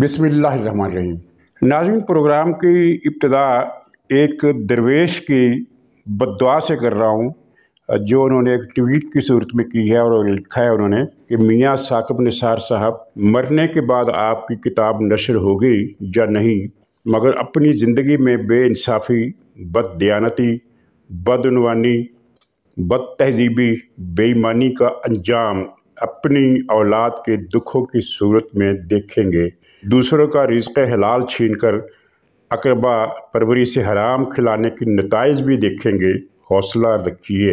बिसमीम नाजिम प्रोग्राम की इब्तदा एक दरवेश की बदवा से कर रहा हूँ जो उन्होंने एक ट्वीट की सूरत में की है और लिखा है उन्होंने कि मियाँ साकब निसार साहब मरने के बाद आपकी किताब नशर होगी या नहीं मगर अपनी ज़िंदगी में बेानसाफ़ी बददियानती बदनवानी बद तहजीबी बेईमानी का अंजाम अपनी औलाद के दुखों की सूरत में देखेंगे दूसरों का रिज़ हलाल छीन कर अकरबा परवरी से हराम खिलाने के नतज भी देखेंगे हौसला रखिए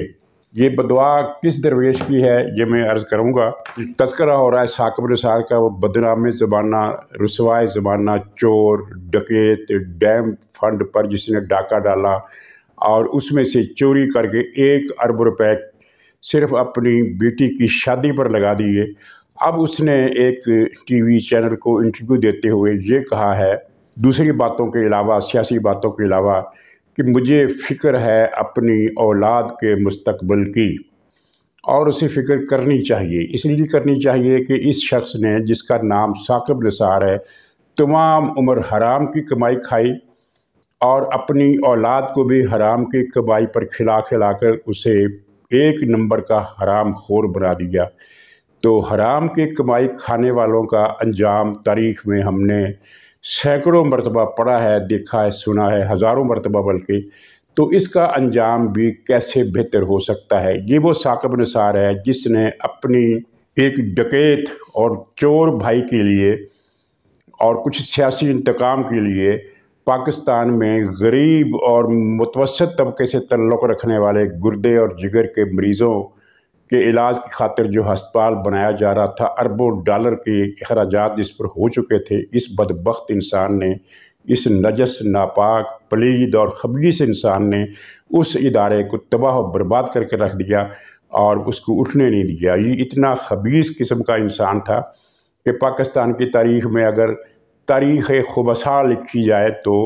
ये बदवा किस दरवेश की है ये मैं अर्ज़ करूँगा तस्करा हो रहा है साकब रसार का वो बदनाम ज़बाना रसवाए ज़बाना चोर डकेत डैम फंड पर जिसने डाका डाला और उसमें से चोरी करके एक अरब रुपए सिर्फ अपनी बेटी की शादी पर लगा दिए अब उसने एक टीवी चैनल को इंटरव्यू देते हुए ये कहा है दूसरी बातों के अलावा सियासी बातों के अलावा कि मुझे फ़िक्र है अपनी औलाद के मुस्तकबल की और उसे फ़िक्र करनी चाहिए इसलिए करनी चाहिए कि इस शख्स ने जिसका नाम साकब निसार है तमाम उम्र हराम की कमाई खाई और अपनी औलाद को भी हराम की कमाई पर खिला खिला कर उसे एक नंबर का हराम खोर बना दिया तो हराम की कमाई खाने वालों का अंजाम तारीख़ में हमने सैकड़ों मरतबा पढ़ा है देखा है सुना है हज़ारों मरतबा बल्कि तो इसका अंजाम भी कैसे बेहतर हो सकता है ये वो साकब नसार है जिसने अपनी एक डकैत और चोर भाई के लिए और कुछ सियासी इंतकाम के लिए पाकिस्तान में गरीब और मुतवसत तबके से तल्लक़ रखने वाले गुर्दे और जिगर के मरीज़ों के इलाज की खातिर जो हस्पताल बनाया जा रहा था अरबों डॉलर के अखराज इस पर हो चुके थे इस बदबخت इंसान ने इस नजस नापाक पलीद और खबीस इंसान ने उस इदारे को तबाह बर्बाद करके रख दिया और उसको उठने नहीं दिया ये इतना खबीस किस्म का इंसान था कि पाकिस्तान की तारीख में अगर तारीख़ खुबसा लिखी जाए तो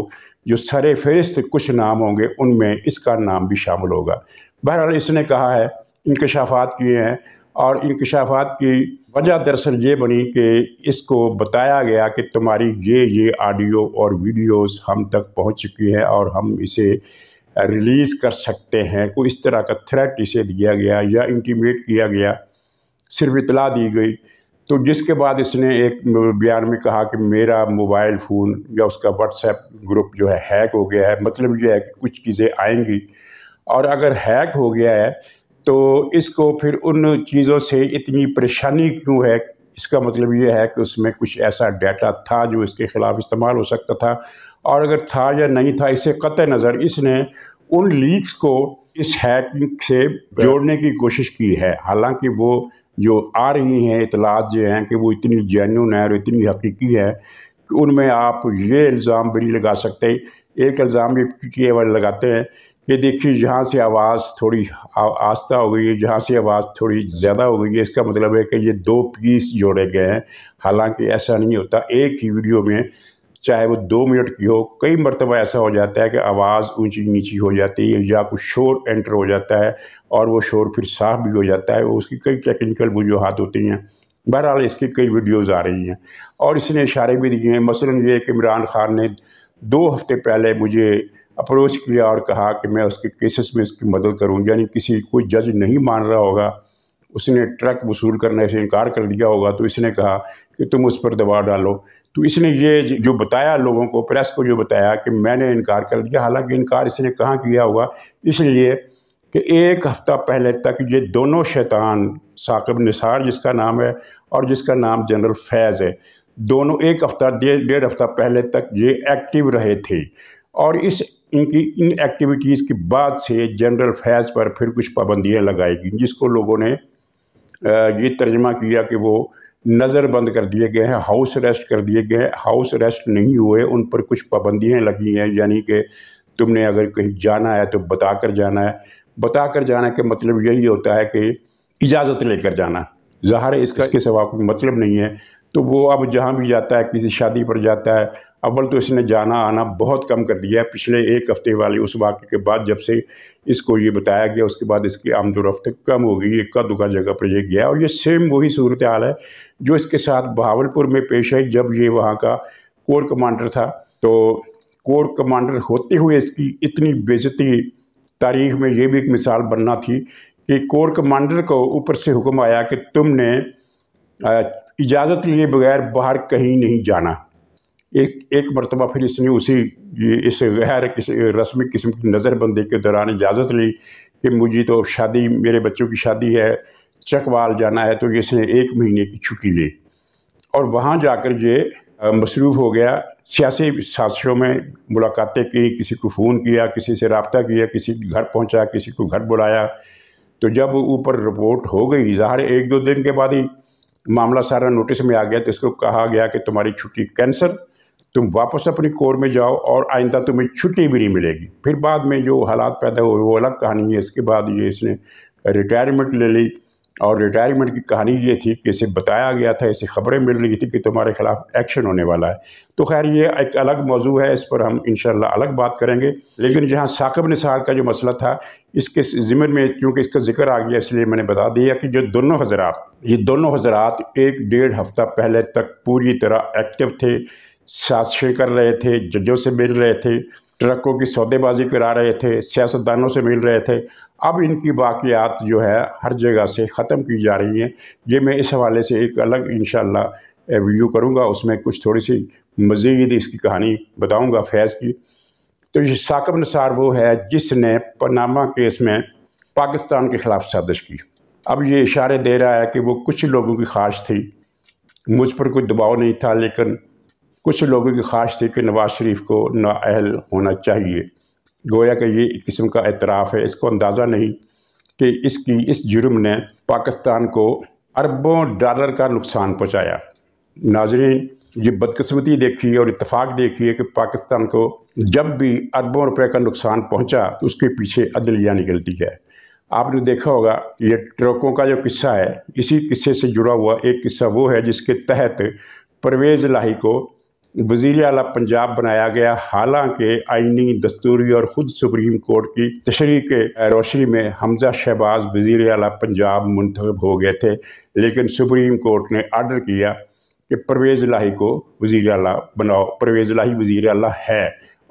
जो सर फहरिस्त कुछ नाम होंगे उनमें इसका नाम भी शामिल होगा बहरहाल इसने कहा है इंकशाफात किए हैं और इंकशाफात की वजह दरअसल ये बनी कि इसको बताया गया कि तुम्हारी ये ये ऑडियो और वीडियोस हम तक पहुंच चुकी है और हम इसे रिलीज़ कर सकते हैं कोई इस तरह का थ्रेट इसे दिया गया या इंटीमेट किया गया सिर्फ इतला दी गई तो जिसके बाद इसने एक बयान में कहा कि मेरा मोबाइल फ़ोन या उसका व्हाट्सएप ग्रुप जो है हैक हो गया है मतलब यह है कि कुछ चीज़ें आएंगी और अगर हैक हो गया है तो इसको फिर उन चीज़ों से इतनी परेशानी क्यों है इसका मतलब ये है कि उसमें कुछ ऐसा डाटा था जो इसके ख़िलाफ़ इस्तेमाल हो सकता था और अगर था या नहीं था इसे कत नज़र इसने उन लीक्स को इस हैकिंग से जोड़ने की कोशिश की है हालांकि वो जो आ रही हैं इतलात जो हैं कि वो इतनी जेन्यून है और इतनी हकीकी है कि उनमें आप ये इल्ज़ाम भी नहीं लगा सकते एक इल्ज़ाम भी पी टी ए वाले लगाते हैं ये देखिए जहाँ से आवाज़ थोड़ी आस्था हो गई है जहाँ से आवाज़ थोड़ी ज़्यादा हो गई है इसका मतलब है कि ये दो पीस जोड़े गए हैं हालांकि ऐसा नहीं होता एक ही वीडियो में चाहे वो दो मिनट की हो कई मरतबा ऐसा हो जाता है कि आवाज़ ऊंची नीची हो जाती है या कुछ शोर एंटर हो जाता है और वो शोर फिर साफ भी हो जाता है उसकी कई टेक्निकल वजूहत होती हैं बहरहाल इसकी कई वीडियोज़ आ रही हैं और इसने इशारे भी दिए हैं मसला ये कि इमरान खान ने दो हफ्ते पहले मुझे अप्रोच किया और कहा कि मैं उसके केसेस में उसकी मदद करूं यानी किसी कोई जज नहीं मान रहा होगा उसने ट्रक वसूल करने से इनकार कर दिया होगा तो इसने कहा कि तुम उस पर दबाव डालो तो इसने ये जो बताया लोगों को प्रेस को जो बताया कि मैंने इनकार कर दिया हालांकि इनकार इसने कहाँ किया होगा इसलिए कि एक हफ्ता पहले तक ये दोनों शैतान साकिब निसार जिसका नाम है और जिसका नाम जनरल फैज़ है दोनों एक हफ्ता डेढ़ डेढ़ हफ्ता पहले तक ये एक्टिव रहे थे और इस इनकी इन एक्टिविटीज़ के बाद से जनरल फैज़ पर फिर कुछ पाबंदियाँ लगाई गई जिसको लोगों ने ये तर्जमा किया कि वो नज़र बंद कर दिए गए हैं हाउस अरेस्ट कर दिए गए हैं हाउस अरेस्ट नहीं हुए उन पर कुछ पाबंदियाँ लगी हैं यानी कि तुमने अगर कहीं जाना है तो बता कर जाना है बता कर जाना के मतलब यही होता है कि इजाज़त लेकर जाना ज़हर है इसका इसके सिवा कोई मतलब नहीं है तो वो अब जहाँ भी जाता है किसी शादी पर जाता है अव्वल तो इसने जाना आना बहुत कम कर दिया है पिछले एक हफ़्ते वाले उस वाक़े के बाद जब से इसको ये बताया गया उसके बाद इसकी आमदोरफ्त कम हो गई इक्का दुका जगह पर ये गया और ये सेम वही सूरत हाल है जो इसके साथ बहावलपुर में पेश है जब ये वहाँ का कोर कमांडर था तो कोर कमांडर होते हुए इसकी इतनी बेजती तारीख में ये भी एक मिसाल बनना थी कि कोर कमांडर को ऊपर से हुक्म आया कि तुमने इजाज़त लिए बगैर बाहर कहीं नहीं जाना एक एक मरतबा फिर इसने उसी इस गैर किसी रस्मी किस्म की नज़रबंदी के दौरान इजाज़त ली कि मुझे तो शादी मेरे बच्चों की शादी है चकवाल जाना है तो इसने एक महीने की छुट्टी ली और वहाँ जाकर ये मसरूफ़ हो गया सियासी साजिशों में मुलाकातें की किसी को फ़ोन किया किसी से रबता किया किसी के घर पहुँचा किसी को घर बुलाया तो जब ऊपर रिपोर्ट हो गई ज़ाहिर एक दो दिन के बाद ही मामला सारा नोटिस में आ गया तो इसको कहा गया कि तुम्हारी छुट्टी कैंसिल तुम वापस अपनी कोर में जाओ और आइंदा तुम्हें छुट्टी भी नहीं मिलेगी फिर बाद में जो हालात पैदा हुए वो अलग कहानी है इसके बाद ये इसने रिटायरमेंट ले ली और रिटायरमेंट की कहानी ये थी कि इसे बताया गया था इसे खबरें मिल रही थी कि तुम्हारे खिलाफ एक्शन होने वाला है तो खैर ये एक अलग मौजू है इस पर हम इन अलग बात करेंगे लेकिन जहाँ साकब निसार का जो मसला था इसके जिमन में क्योंकि इसका जिक्र आ गया इसलिए मैंने बता दिया कि जो दोनों हजरात ये दोनों हजरात एक डेढ़ हफ्ता पहले तक पूरी तरह एक्टिव थे साजिशें कर रहे थे जजों से मिल रहे थे ट्रकों की सौदेबाजी करा रहे थे सियासतदानों से मिल रहे थे अब इनकी बाक़ियात जो है हर जगह से ख़त्म की जा रही हैं ये मैं इस हवाले से एक अलग इन वीडियो करूँगा उसमें कुछ थोड़ी सी मज़ीद इसकी कहानी बताऊँगा फैज़ की तो ये साकब नसार वो है जिसने पनामा केस में पाकिस्तान के ख़िलाफ़ साजिश की अब ये इशारे दे रहा है कि वो कुछ लोगों की ख्वाहिश थी मुझ पर कोई दबाव नहीं था लेकिन कुछ लोगों की ख्वाहिश थी कि नवाज़ शरीफ को नाअहल होना चाहिए गोया कि ये एक किस्म का एतराफ़ है इसको अंदाज़ा नहीं कि इसकी इस जुर्म ने पाकिस्तान को अरबों डॉलर का नुकसान पहुँचाया नाजरीन ये बदकस्मती देखी और इतफाक़ देखी है कि पाकिस्तान को जब भी अरबों रुपए का नुकसान पहुंचा तो उसके पीछे अदलिया निकलती है आपने देखा होगा ये ट्रकों का जो किस्सा है इसी किस्से से जुड़ा हुआ एक किस्सा वो है जिसके तहत परवेज़ लाही को वजीर अला पंजाब बनाया गया हालांकि आइनी दस्तूरी और ख़ुद सुप्रीम कोर्ट की तशरी के रोशनी में हमजा शहबाज वज़ी अला पंजाब मुंतब हो गए थे लेकिन सुप्रीम कोर्ट ने आर्डर किया कि परवेज़ लाही को वज़ी अला बनाओ परवेज़ लाही वज़ी अला है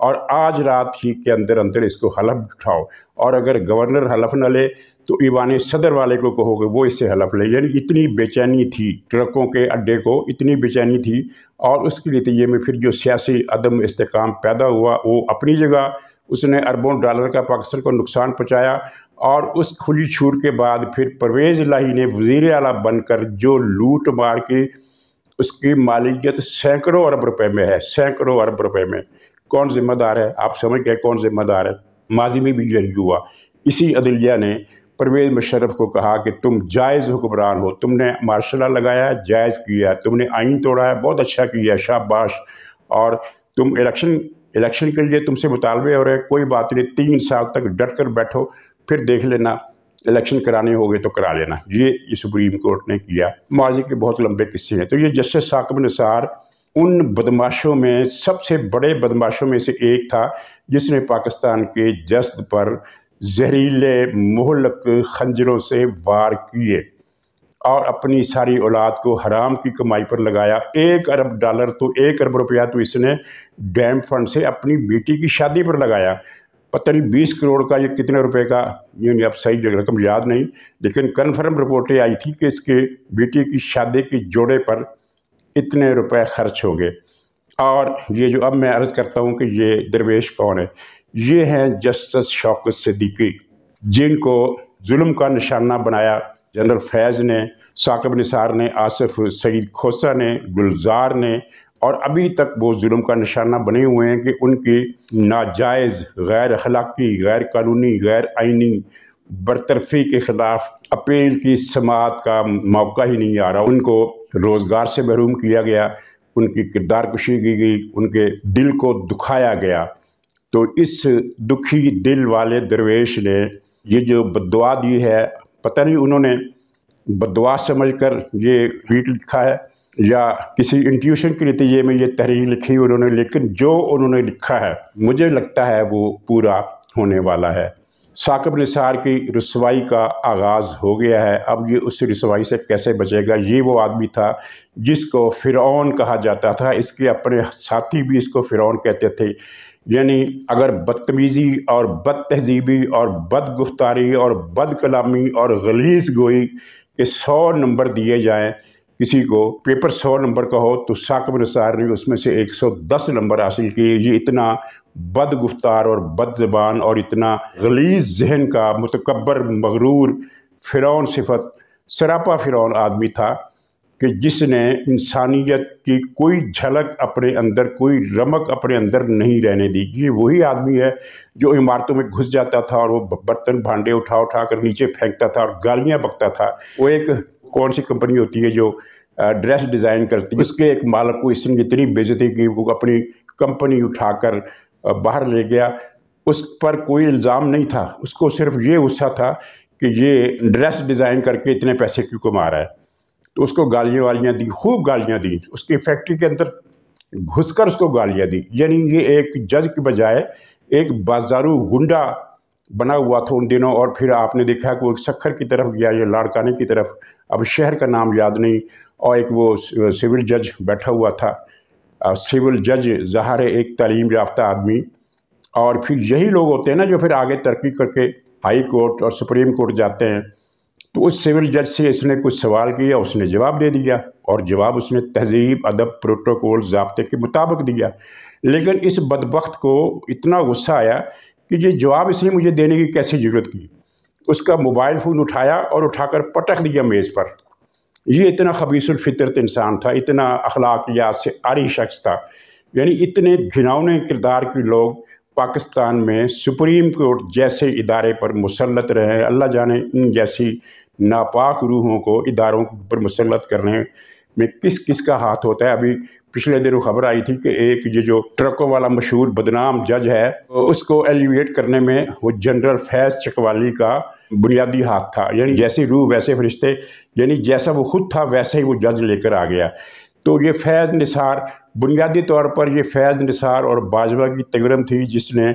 और आज रात ही के अंदर अंदर इसको हलफ उठाओ और अगर गवर्नर हलफ न ले तो ईवान सदर वाले को कहोगे वो इससे हलफ ले यानी इतनी बेचैनी थी ट्रकों के अड्डे को इतनी बेचैनी थी और उसके नतीजे तो में फिर जो सियासी अदम इसकाम पैदा हुआ वो अपनी जगह उसने अरबों डॉलर का पाकिस्तान को नुकसान पहुँचाया और उस खुली छूट के बाद फिर परवेज़ लाही ने वजीर अला बनकर जो लूट मार के उसकी मालिकियत सैकड़ों अरब रुपए में है सैकड़ों अरब रुपए में कौन जिम्मेदार है आप समझ गए कौन जिम्मेदार है माजी में भी यही हुआ इसी अदलिया ने परवेज़ मुशरफ़ को कहा कि तुम जायज़ हुक्मरान हो तुमने मार्शल लगाया जायज़ किया तुमने आइन तोड़ा है बहुत अच्छा किया शाबाश और तुम इलेक्शन इलेक्शन के लिए तुमसे मुतालबे हो रहे हैं कोई बात नहीं तीन साल तक डट कर बैठो फिर देख लेना इलेक्शन कराने हो गए तो करा लेना ये सुप्रीम कोर्ट ने किया माजी के बहुत लंबे किस्से हैं तो ये जस्टिस साकब निसार उन बदमाशों में सबसे बड़े बदमाशों में से एक था जिसने पाकिस्तान के जस्द पर जहरीले मोहलक खंजरों से वार किए और अपनी सारी औलाद को हराम की कमाई पर लगाया एक अरब डॉलर तो एक अरब रुपया तो इसने डैम फंड से अपनी बेटी की शादी पर लगाया पता नहीं बीस करोड़ का ये कितने रुपए का यानी अब सही जगह रकम याद नहीं लेकिन कन्फर्म रिपोर्टें आई थी कि इसके बेटी की शादी के जोड़े पर इतने रुपए खर्च होंगे और ये जो अब मैं अर्ज़ करता हूँ कि ये दरवेश कौन है ये हैं जस्टिस शौकत सिद्दीकी जिनको जुल्म का निशाना बनाया जनरल फैज़ ने साकब निसार ने आसिफ सईद खोसा ने गुलजार ने और अभी तक वो जुल्म का निशाना बने हुए हैं कि उनकी नाजायज़ गैर अखलाक़ी गैर कानूनी गैर आइनी बरतरफी के ख़िलाफ़ अपील की समात का मौका ही नहीं आ रहा उनको रोज़गार से महरूम किया गया उनकी किरदार कुशी की गई उनके दिल को दुखाया गया तो इस दुखी दिल वाले दरवेश ने ये जो बदवा दी है पता नहीं उन्होंने बदवा समझ कर ये ट्वीट लिखा है या किसी इंट्यूशन के नतीजे में ये तहरीर लिखी उन्होंने लेकिन जो उन्होंने लिखा है मुझे लगता है वो पूरा होने वाला है साकब निसार की रसवाई का आगाज़ हो गया है अब ये उस रसवाई से कैसे बचेगा ये वो आदमी था जिसको फ़िरौन कहा जाता था इसके अपने साथी भी इसको फ़िरौन कहते थे यानी अगर बदतमीज़ी और बद तहजीबी और बद गुफ्तारी और बद कलामी और गलीस गोई के सौ नंबर दिए जाएँ किसी को पेपर सौ नंबर का हो तो साकब नसार ने उसमें से 110 नंबर हासिल किए ये इतना बदगुफ्तार और बदजबान और इतना गलीज जहन का मतकबर मगरूर फ़िरौन सिफत सरापा फ़िरौन आदमी था कि जिसने इंसानियत की कोई झलक अपने अंदर कोई रमक अपने अंदर नहीं रहने दी ये वही आदमी है जो इमारतों में घुस जाता था और वो बर्तन भांडे उठा उठा कर नीचे फेंकता था और गालियाँ बकता था वो एक कौन सी कंपनी होती है जो ड्रेस डिज़ाइन करती है उसके एक मालक को इसने इतनी बेजती की वो अपनी कंपनी उठाकर बाहर ले गया उस पर कोई इल्ज़ाम नहीं था उसको सिर्फ ये गुस्सा था कि ये ड्रेस डिज़ाइन करके इतने पैसे क्यों कमा रहा है तो उसको गालियाँ वालियाँ दी खूब गालियाँ दी उसकी फैक्ट्री के अंदर घुसकर उसको गालियाँ दी यानी ये एक जज के बजाय एक बाजारू गुंडा बना हुआ था उन दिनों और फिर आपने देखा कि वो सखर की तरफ गया या लाड़काने की तरफ अब शहर का नाम याद नहीं और एक वो सिविल जज बैठा हुआ था सिविल जज जहार एक तालीम याफ्ता आदमी और फिर यही लोग होते हैं ना जो फिर आगे तरक्की करके हाई कोर्ट और सुप्रीम कोर्ट जाते हैं तो उस सिविल जज से इसने कुछ सवाल किया उसने जवाब दे दिया और जवाब उसने तहजीब अदब प्रोटोकॉल जबते के मुताबिक दिया लेकिन इस बदबक को इतना गुस्सा आया कि ये जवाब इसने मुझे देने की कैसे ज़रूरत की उसका मोबाइल फ़ोन उठाया और उठाकर पटक दिया मेज़ पर ये इतना खबीसुलफ़ितरत इंसान था इतना अखलाक या से आरी शख्स था यानी इतने घिनौने किरदार के लोग पाकिस्तान में सुप्रीम कोर्ट जैसे इदारे पर मुसलत रहे अल्लाह जाने इन जैसी नापाक रूहों को इदारों पर मुसलत कर रहे हैं में किस किस का हाथ होता है अभी पिछले दिनों खबर आई थी कि एक ये जो ट्रकों वाला मशहूर बदनाम जज है उसको एलिवेट करने में वो जनरल फैज चकवाली का बुनियादी हाथ था यानी जैसी रूह वैसे फरिश्ते यानी जैसा वो खुद था वैसे ही वो जज लेकर आ गया तो ये फैज़ निसार बुनियादी तौर पर ये फैज़ निसार और बाजवा की तगड़म थी जिसने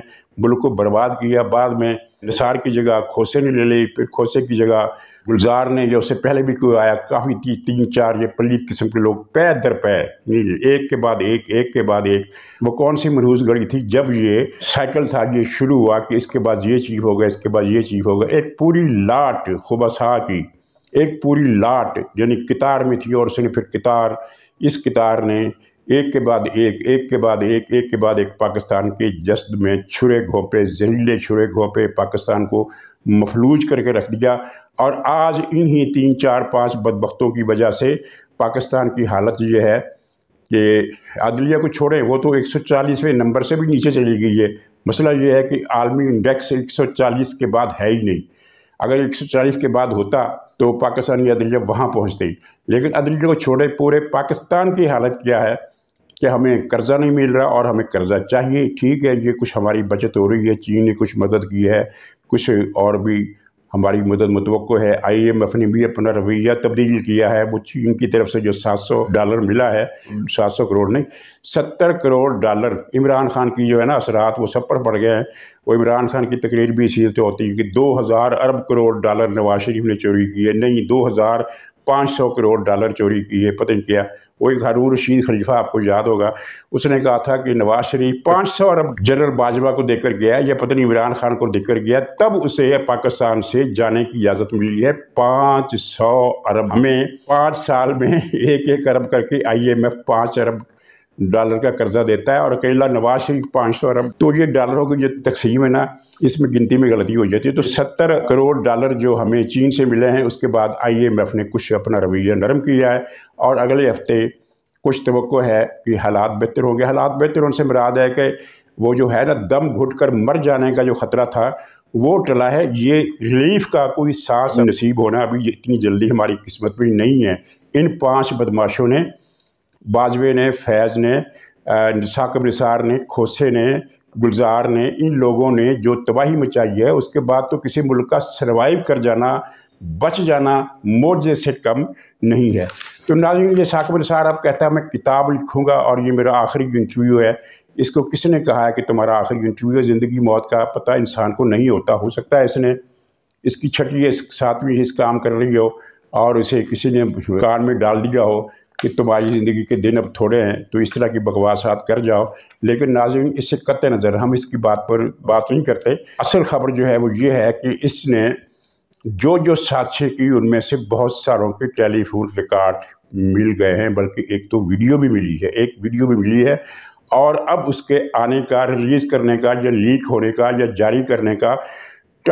मुल्क को बर्बाद किया बाद में निसार की जगह खोसे ने ले ली फिर खोसे की जगह गुलजार ने या उससे पहले भी कोई आया काफ़ी ती, तीन चार ये पलीत किस्म के लोग पै दर पै एक के बाद एक एक के बाद एक वो कौन सी मनहूस गढ़ी थी जब ये साइकिल था ये शुरू हुआ कि इसके बाद ये चीज़ होगा इसके बाद ये चीज़ होगा एक पूरी लाट खुबासा की एक पूरी लाट यानी कितार में थी और उसने फिर कितार इस कतार ने एक के बाद एक एक के बाद एक एक के बाद एक पाकिस्तान के जस्द में छुरे घोंपे जहरीले छुरे घोंपे पाकिस्तान को मफलूज करके रख दिया और आज इन्हीं तीन चार पांच बदबख्तों की वजह से पाकिस्तान की हालत यह है कि अदलिया को छोड़ें वो तो 140वें नंबर से भी नीचे चली गई है मसला ये है कि आलमी इंडेक्स एक के बाद है ही नहीं अगर एक के बाद होता तो पाकिस्तानी अदलिया वहाँ पहुँचती लेकिन अदलिया को छोड़े पूरे पाकिस्तान की हालत क्या है कि हमें कर्ज़ा नहीं मिल रहा और हमें कर्ज़ा चाहिए ठीक है ये कुछ हमारी बचत हो रही है चीन ने कुछ मदद की है कुछ और भी हमारी मदद मतव है आई एम एफ ने भी अपना रवैया तब्दील किया है वो चीन की तरफ से जो 700 डॉलर मिला है 700 करोड़ नहीं 70 करोड़ डॉलर इमरान खान की जो है ना असरात वो सब पर पड़ गए हैं वो इमरान खान की तकरीर भी इसी से होती है कि 2000 अरब करोड़ डॉलर नवाज शरीफ ने चोरी की है नहीं 2000 500 करोड़ डॉलर चोरी किए पता नहीं किया वही हारून रशीद खलीफा आपको याद होगा उसने कहा था कि नवाज शरीफ 500 अरब जनरल बाजवा को देकर गया या पता नहीं इमरान खान को देकर गया तब उसे पाकिस्तान से जाने की इजाज़त मिली है 500 अरब हमें पाँच साल में एक एक अरब करके आई एम एफ पाँच अरब डॉलर का कर्जा देता है और अकेला नवाज शरीफ पाँच सौ अरब तो ये डॉलरों की जो तकसीम है ना इसमें गिनती में गलती हो जाती है तो सत्तर करोड़ डॉलर जो हमें चीन से मिले हैं उसके बाद आई एम एफ़ ने कुछ अपना रवैया नरम किया है और अगले हफ्ते कुछ तो है कि हालात बेहतर होंगे हालात बेहतर होने से मराद है कि वो जो है ना दम घुट कर मर जाने का जो ख़तरा था वो टला है ये रिलीफ का कोई सांस नसीब होना अभी इतनी जल्दी हमारी किस्मत में नहीं है इन पांच बदमाशों ने बाजवे ने फैज़ ने साकब निसार ने खोसे ने गुलजार ने इन लोगों ने जो तबाही मचाई है उसके बाद तो किसी मुल्क का सर्वाइव कर जाना बच जाना मोजे से कम नहीं है तो नाज ये साकब निसार अब कहता है मैं किताब लिखूँगा और ये मेरा आखिरी इंटरव्यू है इसको किसने कहा है कि तुम्हारा आखिरी इंटरव्यू है ज़िंदगी मौत का पता इंसान को नहीं होता हो सकता है इसने इसकी छठी सातवीं इस काम कर रही हो और इसे किसी ने कान में डाल दिया हो कि तुम्हारी ज़िंदगी के दिन अब थोड़े हैं तो इस तरह की बकवासात कर जाओ लेकिन नाजिम इससे कत नज़र हम इसकी बात पर बात नहीं करते असल खबर जो है वो ये है कि इसने जो जो साक्षी की उनमें से बहुत सारों के टेलीफोन रिकॉर्ड मिल गए हैं बल्कि एक तो वीडियो भी मिली है एक वीडियो भी मिली है और अब उसके आने का रिलीज़ करने का या लीक होने का या जारी करने का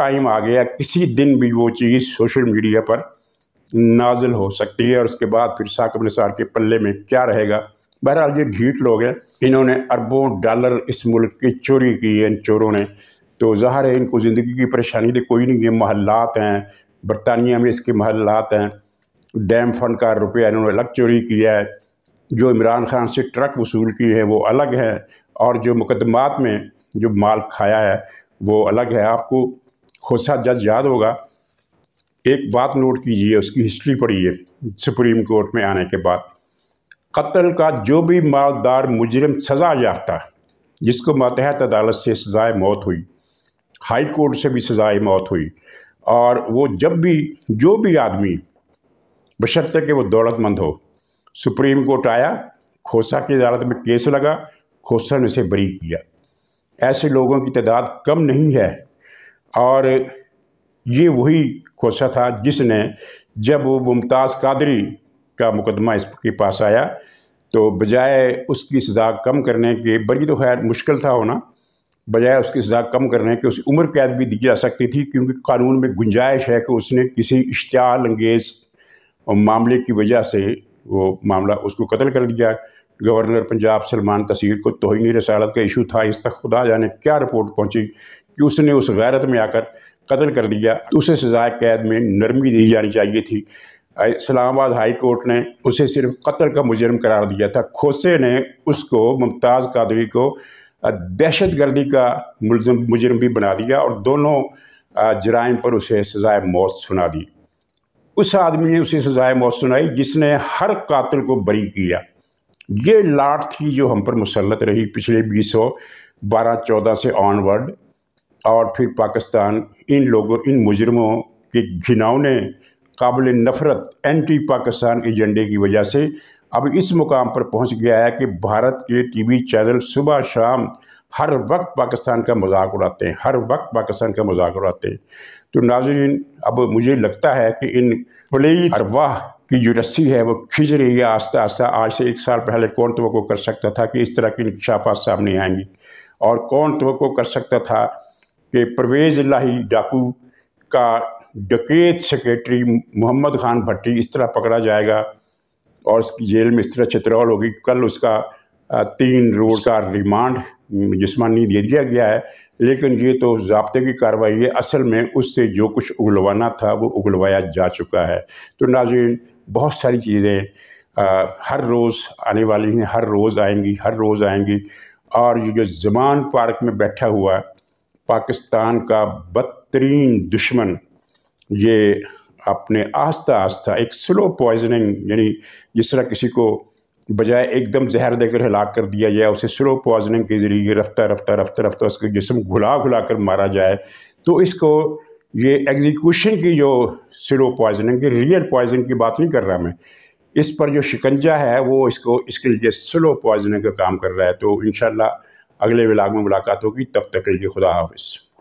टाइम आ गया किसी दिन भी वो चीज़ सोशल मीडिया पर नाजिल हो सकती है और उसके बाद फिर साकब निसार के पल्ले में क्या रहेगा बहरहाल ये ढीठ लोग हैं इन्होंने अरबों डॉलर इस मुल्क की चोरी की है इन चोरों ने तो ज़ाहिर है इनको ज़िंदगी की परेशानी तो कोई नहीं ये महल्लात हैं बरतानिया में इसके महल्लात हैं डैम फंड का रुपया इन्होंने अलग चोरी किया है जो इमरान खान से ट्रक वसूल किए हैं वो अलग है और जो मुकदमात में जो माल खाया है वो अलग है आपको खोसा जज याद होगा एक बात नोट कीजिए उसकी हिस्ट्री पढ़िए सुप्रीम कोर्ट में आने के बाद कत्ल का जो भी मालदार मुजरम सज़ा याफ्ता जिसको मातहत अदालत से सज़ाए मौत हुई हाई कोर्ट से भी सज़ाए मौत हुई और वो जब भी जो भी आदमी बशर्ते कि वो दौलतमंद हो सुप्रीम कोर्ट आया खोसा की अदालत में केस लगा खोसा ने उसे बरी किया ऐसे लोगों की तादाद कम नहीं है और ये वही खोसा था जिसने जब वो मुमताज़ कादरी का मुकदमा इसके पास आया तो बजाय उसकी सज़ा कम करने के बड़ी तो खैर मुश्किल था होना बजाय उसकी सज़ा कम करने के उस उम्र कैद भी दी जा सकती थी क्योंकि कानून में गुंजाइश है कि उसने किसी इश्तियाल अंगेज़ मामले की वजह से वो मामला उसको कत्ल कर दिया गवर्नर पंजाब सलमान तसीर को तोहनी रसालत का इशू था इस तक खुदा जाने क्या रिपोर्ट पहुंची कि उसने उस गैरत में आकर कत्ल कर दिया उसे सजाए कैद में नरमी दी जानी चाहिए थी इस्लामाबाद हाई कोर्ट ने उसे सिर्फ कत्ल का मुजरम करार दिया था खोसे ने उसको मुमताज़ कादरी को दहशत गर्दी का मुलम मुजरम भी बना दिया और दोनों जराइम पर उसे सजाए मौत सुना दी उस आदमी ने उसे सजाए मौत सुनाई जिसने हर कातिल को बरी किया ये लाट थी जो हम पर मुसलत रही पिछले बीस सौ बारह चौदह से ऑनवर्ड और फिर पाकिस्तान इन लोगों इन मुजरमों के घिनौने काबिल नफरत एंटी पाकिस्तान एजेंडे की वजह से अब इस मुकाम पर पहुंच गया है कि भारत के टीवी चैनल सुबह शाम हर वक्त पाकिस्तान का मजाक उड़ाते हैं हर वक्त पाकिस्तान का मजाक उड़ाते हैं तो नाजरीन अब मुझे लगता है कि इन प्लेई अरवाह की जो रस्सी है वो खींच रही है आस्ता आस्ता आज से एक साल पहले कौन तो कर सकता था कि इस तरह की इंकशाफात सामने आएंगी और कौन तो कर सकता था के परवेज़ लाही डाकू का डकेत सेक्रेटरी मोहम्मद खान भट्टी इस तरह पकड़ा जाएगा और उसकी जेल में इस तरह चित्रौल होगी कल उसका तीन रोड का रिमांड जिसमानी दे दिया गया है लेकिन ये तो जबते की कार्रवाई है असल में उससे जो कुछ उगलवाना था वो उगलवाया जा चुका है तो नाजीन बहुत सारी चीज़ें हर रोज़ आने वाली हैं हर रोज़ आएंगी हर रोज़ आएंगी और ये जो जमान पार्क में बैठा हुआ है पाकिस्तान का बदतरीन दुश्मन ये अपने आस्था आस्था एक स्लो पॉइजनिंग यानी जिस तरह किसी को बजाय एकदम जहर देकर हिला कर दिया जाए उसे स्लो पॉइजनिंग के ज़रिए रफ्ता रफ्तार रफ्तार रफ्ता उसके जिसम घुला घुला कर मारा जाए तो इसको ये एग्जीक्यूशन की जो स्लो पॉइजनिंग की रियल पॉइजनिंग की बात नहीं कर रहा मैं इस पर जो शिकंजा है वो इसको इसके लिए स्लो पॉइजनिंग का काम कर रहा है तो इन अगले विलाग में मुलाकात होगी तब तक के लिए खुदा हाफिज़